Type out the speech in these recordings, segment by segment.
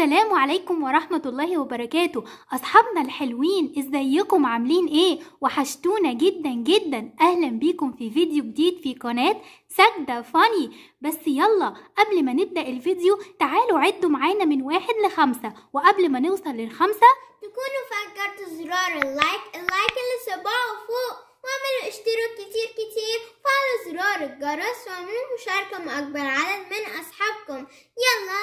السلام عليكم ورحمة الله وبركاته أصحابنا الحلوين إزيكم عاملين إيه؟ وحشتونا جدا جدا أهلا بيكم في فيديو جديد في قناة سجدة فاني بس يلا قبل ما نبدأ الفيديو تعالوا عدوا معانا من واحد لخمسة وقبل ما نوصل للخمسة تكونوا فكرتوا زرار اللايك اللايك اللي صباعه فوق واعملوا اشتراك كتير كتير وفعلوا زرار الجرس واعملوا مشاركة مع أكبر عدد من أصحابكم يلا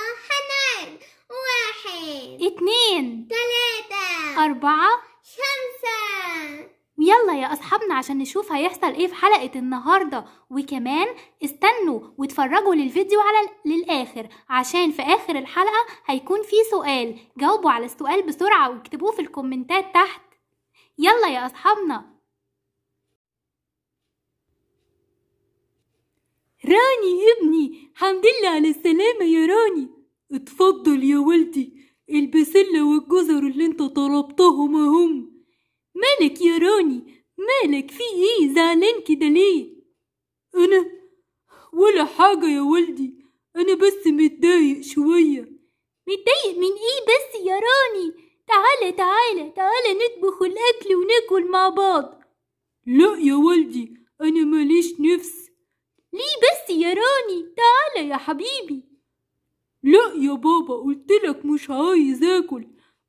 واحد اتنين تلاتة أربعة خمسة ويلا يا أصحابنا عشان نشوف هيحصل إيه في حلقة النهاردة وكمان استنوا واتفرجوا للفيديو على للآخر عشان في آخر الحلقة هيكون في سؤال جاوبوا على السؤال بسرعة واكتبوه في الكومنتات تحت يلا يا أصحابنا راني ابني حمد لله على السلامة يا راني اتفضل يا ولدي البسلة والجزر اللي انت طلبتهم اهم مالك يا راني مالك في ايه زعلان كده ليه انا ولا حاجة يا ولدي انا بس متضايق شوية متضايق من ايه بس يا راني تعالى تعالى تعالى نطبخ الاكل وناكل مع بعض لا يا ولدي انا ماليش نفس ليه بس يا راني تعالى يا حبيبي لا يا بابا قلت لك مش عايز اكل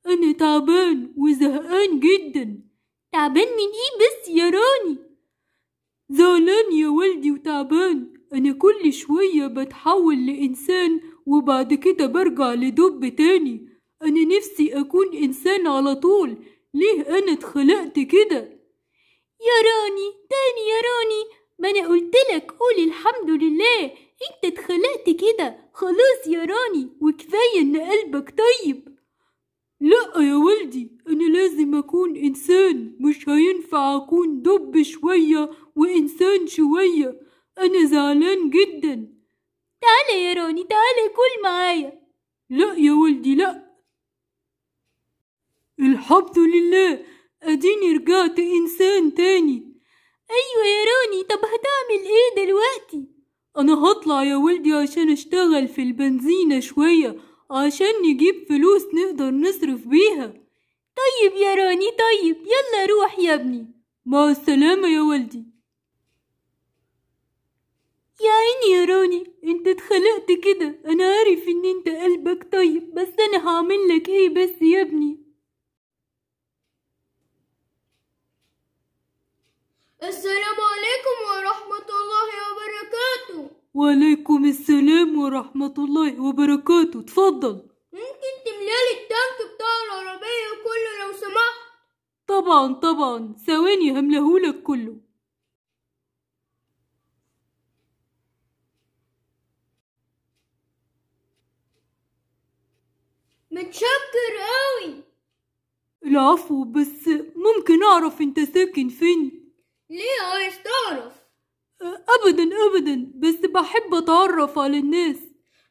انا تعبان وزهقان جدا تعبان من ايه بس يا راني زعلان يا والدي وتعبان انا كل شويه بتحول لانسان وبعد كده برجع لدب تاني انا نفسي اكون انسان على طول ليه انا اتخلقت كده يا راني تاني يا راني ما انا لك قولي الحمد لله انت اتخلقت كده خلاص يا راني وكفاية ان قلبك طيب لا يا ولدي انا لازم اكون انسان مش هينفع اكون دب شوية وانسان شوية انا زعلان جدا تعالى يا راني تعالى كل معايا لا يا ولدي لا الحمد لله اديني رجعت انسان تاني ايوه يا راني طب هتعمل ايه دلوقتي انا هطلع يا ولدي عشان اشتغل في البنزينة شوية عشان نجيب فلوس نقدر نصرف بيها طيب يا راني طيب يلا روح يا ابني مع السلامة يا ولدي يا عيني يا راني انت اتخلقت كده انا عارف ان انت قلبك طيب بس انا هعمل لك ايه بس يا ابني السلام وعليكم السلام ورحمة الله وبركاته اتفضل ممكن تملالي التانك بتاع العربية كله لو سمحت طبعا طبعا ثواني هملهولك كله متشكر قوي العفو بس ممكن اعرف انت ساكن فين ليه عايز تعرف أبدا أبدا بس بحب أتعرف على الناس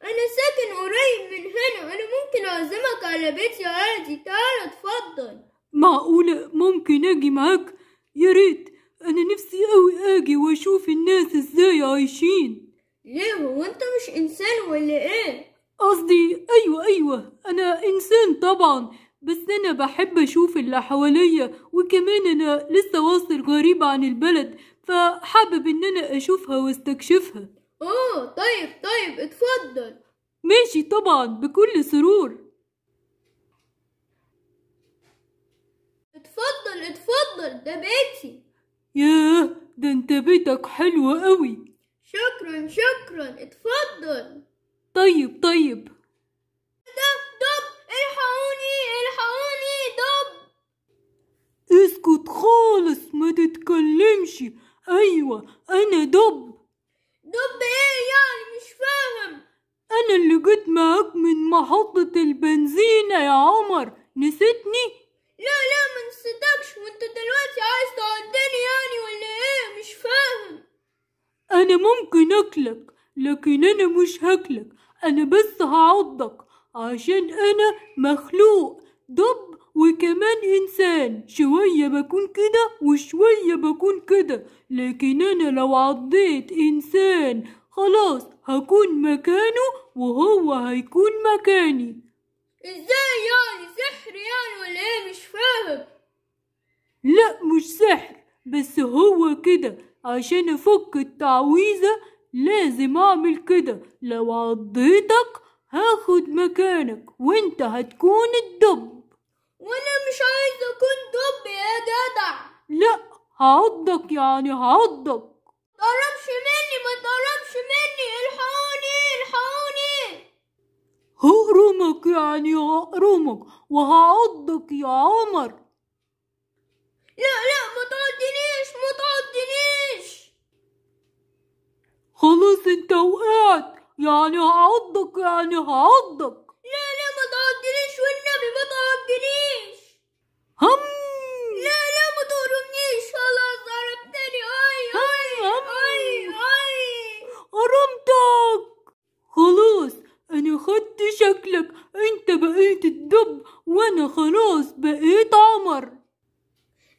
أنا ساكن قريب من هنا أنا ممكن أعزمك على بيتي عادي تعال اتفضل معقولة ممكن أجي معاك يا ريت أنا نفسي أوي أجي وأشوف الناس إزاي عايشين ليه هو أنت مش إنسان ولا إيه؟ قصدي أيوة أيوة أنا إنسان طبعا بس أنا بحب أشوف اللي حواليا وكمان أنا لسه واصل غريب عن البلد فحابب ان انا اشوفها واستكشفها اه طيب طيب اتفضل ماشي طبعا بكل سرور اتفضل اتفضل ده بيتي ياه ده انت بيتك حلو قوي شكرا شكرا اتفضل طيب طيب دب دب الحقوني الحقوني دب اسكت خالص ما تتكلمش أيوة أنا دب دب إيه يعني مش فاهم أنا اللي جيت معاك من محطة البنزينة يا عمر نسيتني؟ لا لا ما نسيتكش وانت دلوقتي عايز تعضني يعني ولا ايه مش فاهم انا ممكن اكلك لكن انا مش هاكلك انا بس هعضك عشان انا مخلوق دب وكمان إنسان شوية بكون كده وشوية بكون كده لكن أنا لو عضيت إنسان خلاص هكون مكانه وهو هيكون مكاني ازاي يعني سحر يعني ولا ايه مش فاهم لا مش سحر بس هو كده عشان افك التعويذة لازم اعمل كده لو عضيتك هاخد مكانك وانت هتكون الدب هعضك يعني هعضك متقربش مني متقربش مني الحقوني الحقوني هقرمك يعني هقرمك وهعضك يا عمر لا لا متعضنيش متعضنيش خلاص انت وقعت يعني هعضك يعني هعضك لا لا متعضنيش والنبي متعضنيش هم خدت شكلك انت بقيت الدب وانا خلاص بقيت عمر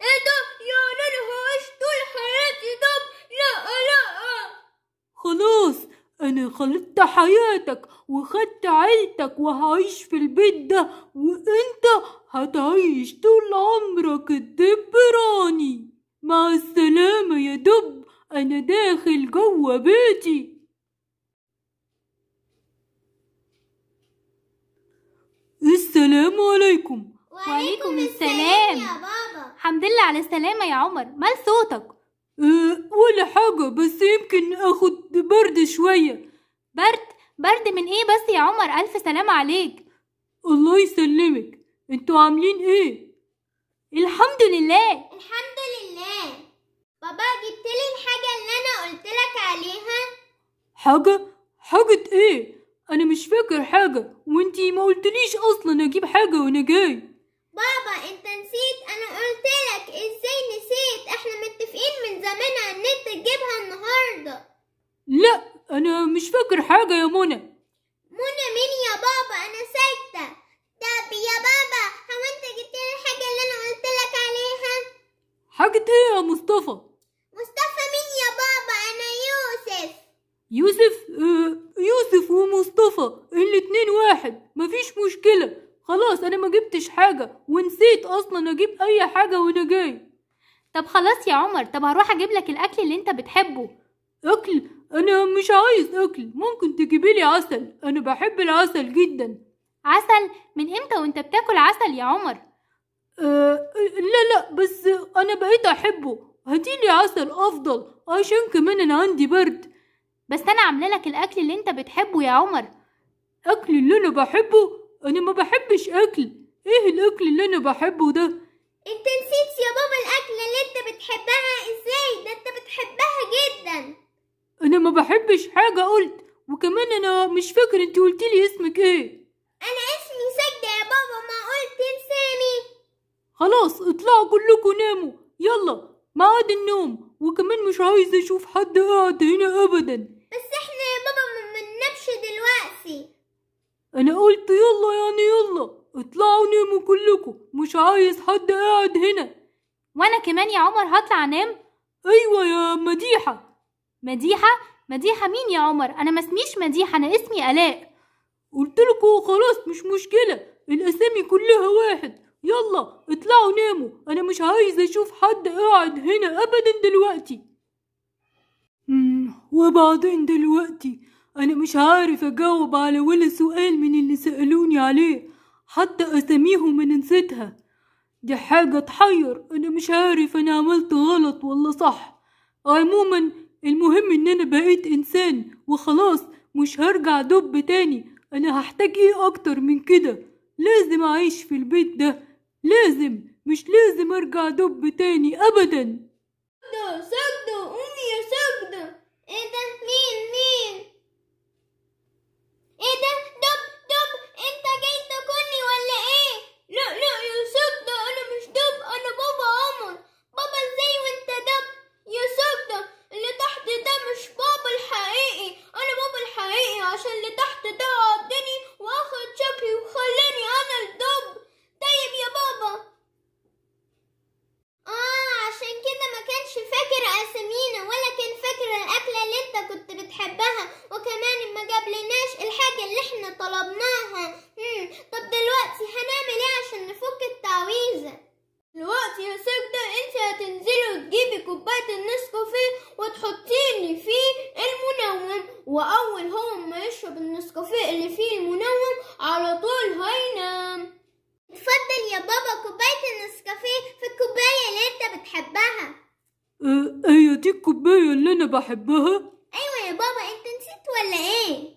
ايه ده يعني انا هعيش طول حياتي دب لا لا خلاص انا خلطت حياتك وخدت عيلتك وهعيش في البيت ده وانت هتعيش طول عمرك الدب راني مع السلامة يا دب انا داخل جوه بيتي السلام عليكم وعليكم السلام يا بابا الحمد لله على السلامة يا عمر مال صوتك أه ولا حاجة بس يمكن اخد برد شوية برد برد من ايه بس يا عمر الف سلامة عليك الله يسلمك انتوا عاملين ايه الحمد لله الحمد لله بابا جبتلي الحاجة اللي انا قلتلك عليها حاجة حاجة ايه أنا مش فاكر حاجة وأنتي ما قلتليش أصلا أجيب حاجة وأنا جاي بابا أنت نسيت أنا قلتلك إزاي نسيت إحنا متفقين من زمان إن أنت تجيبها النهاردة لا أنا مش فاكر حاجة يا منى منى مين يا بابا أنا ساكتة طب يا بابا هو أنت جبت لي الحاجة اللي أنا قلتلك عليها حاجة إيه يا مصطفى مصطفى مين يا بابا أنا يوسف يوسف آه يوسف ومصطفى الاتنين واحد مفيش مشكلة خلاص انا ما جبتش حاجة ونسيت اصلا اجيب اي حاجة وانا جاي طب خلاص يا عمر طب هروح اجيب لك الاكل اللي انت بتحبه اكل انا مش عايز اكل ممكن تجيبيلي عسل انا بحب العسل جدا عسل من امتى وانت بتاكل عسل يا عمر أه لا لا بس انا بقيت احبه هاتيلي عسل افضل عشان كمان انا عندي برد بس انا عامله لك الاكل اللي انت بتحبه يا عمر اكل اللي انا بحبه انا ما بحبش اكل ايه الاكل اللي انا بحبه ده انت نسيت يا بابا الاكل اللي انت بتحبها ازاي ده انت بتحبها جدا انا ما بحبش حاجه قلت وكمان انا مش فاكر انت قلت لي اسمك ايه انا اسمي سجدة يا بابا ما قلت لساني خلاص اطلعوا كلكم ناموا يلا ميعاد النوم وكمان مش عايز اشوف حد قاعد هنا ابدا أنا قلت يلا يعني يلا اطلعوا ناموا كلكم مش عايز حد قاعد هنا وأنا كمان يا عمر هطلع أنام أيوة يا مديحة مديحة مديحة مين يا عمر أنا ما اسميش مديحة أنا اسمي آلاء قلت لكم خلاص مش مشكلة الأسامي كلها واحد يلا اطلعوا ناموا أنا مش عايز أشوف حد قاعد هنا أبدا دلوقتي وبعدين دلوقتي أنا مش عارف أجاوب على ولا سؤال من اللي سألوني عليه حتى أساميهم أنا نسيتها دي حاجة تحير أنا مش عارف أنا عملت غلط ولا صح عموما المهم إن أنا بقيت إنسان وخلاص مش هرجع دب تاني أنا هحتاج إيه أكتر من كده لازم أعيش في البيت ده لازم مش لازم أرجع دب تاني أبداً واول هو ما يشرب النسكافيه اللي فيه المنوم على طول هينام اتفضل يا بابا كوبايه النسكافيه في الكوبايه اللي انت بتحبها اه هي أيوة، دي الكوبايه اللي انا بحبها ايوه يا بابا انت نسيت ولا ايه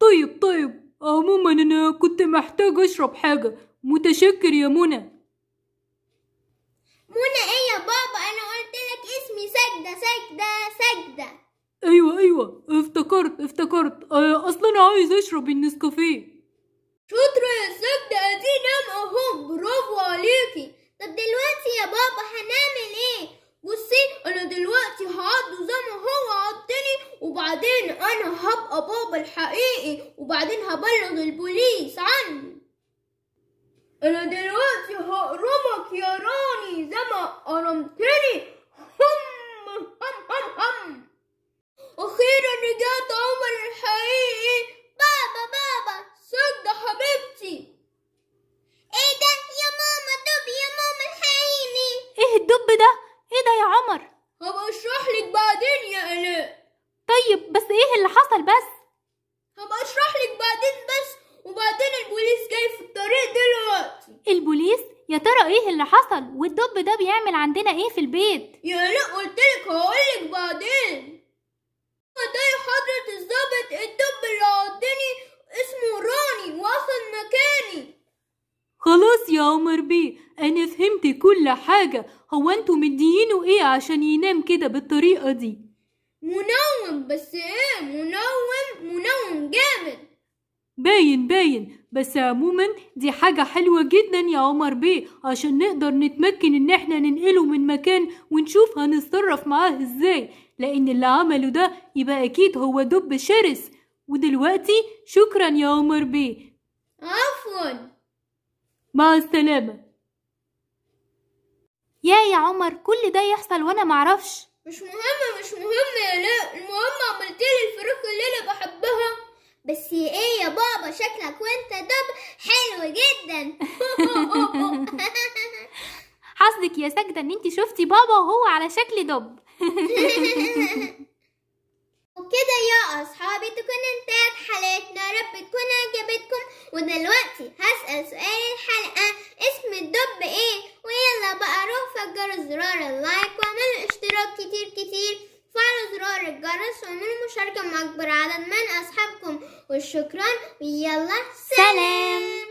طيب طيب عموما انا كنت محتاج اشرب حاجه متشكر يا منى منى ايه يا بابا انا قلت لك اسمي سجده سجده سجده ايوه ايوه افتكرت افتكرت اه اصلا انا عايز اشرب النسكافيه شاطرة يا سجدة ادي نام اهو برافو عليكي طب دلوقتي يا بابا هنعمل ايه بصي انا دلوقتي هقعد زي ما هو عضني وبعدين انا هبقى بابا الحقيقي وبعدين هبلغ البوليس عني انا دلوقتي هقرمك يا راني زي ما قرمتني طيب بس ايه اللي حصل بس هبقى اشرح لك بعدين بس وبعدين البوليس جاي في الطريق دلوقتي البوليس يا ترى ايه اللي حصل والدب ده بيعمل عندنا ايه في البيت يا لا قلتلك هقولك بعدين ده حضرة الظابط الدب اللي عضني اسمه راني واخد مكاني خلاص يا عمر بيه انا فهمت كل حاجة هو انتوا مديينه ايه عشان ينام كده بالطريقة دي منوم بس ايه منوم منوم جامد باين باين بس عموما دي حاجة حلوة جدا يا عمر بيه عشان نقدر نتمكن ان احنا ننقله من مكان ونشوف هنتصرف معاه ازاي لان اللي عمله ده يبقى اكيد هو دب شرس ودلوقتي شكرا يا عمر بيه عفوا مع السلامة يا يا عمر كل ده يحصل وانا معرفش مش مهمة مش مهمة يا لا المهم لي الفراخ اللي انا بحبها بس ايه يا بابا شكلك وانت دب حلو جدا حظك يا سجدة ان انت شفتي بابا وهو على شكل دب وكده يا أصحابي تكون انتهت حلقتنا رب تكون عجبتكم ودلوقتي هسأل سؤال الحلقة اسم الدب ايه ويلا بقى روح فجروا زرار اللايك واعملوا اشتراك كتير كتير فعلوا زرار الجرس واعملوا مشاركة مع أكبر عدد من أصحابكم والشكرا ويلا سلام, سلام.